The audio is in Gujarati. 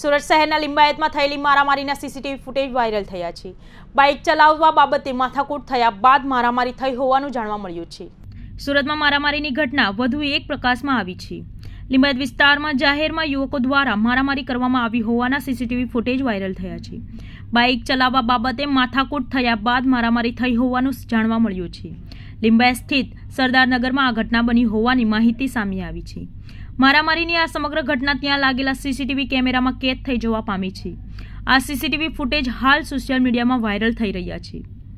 સુરત શહેરના લિંબાયતમાં થયેલી મારામારીના સીસીટીવી ફૂટેજ વાયરલ થયા છે બાઇક ચલાવવા બાબતે માથાકૂટ થયા બાદ મારામારી થઈ હોવાનું જાણવા મળ્યું છે સુરતમાં મારામારીની ઘટના વધુ એક પ્રકાશમાં આવી છે લિંબાયત વિસ્તારમાં જાહેરમાં યુવકો દ્વારા મારામારી કરવામાં આવી હોવાના સીસીટીવી ફૂટેજ વાયરલ થયા છે બાઇક ચલાવવા બાબતે માથાકૂટ થયા બાદ મારામારી થઈ હોવાનું જાણવા મળ્યું છે લિંબાયત સ્થિત સરદારનગરમાં આ ઘટના બની હોવાની માહિતી સામે આવી છે મારામારીની આ સમગ્ર ઘટના ત્યાં લાગેલા સીસીટીવી કેમેરામાં કેદ થઈ જવા પામી છે આ સીસીટીવી ફૂટેજ હાલ સોશિયલ મીડિયામાં વાયરલ થઈ રહ્યા છે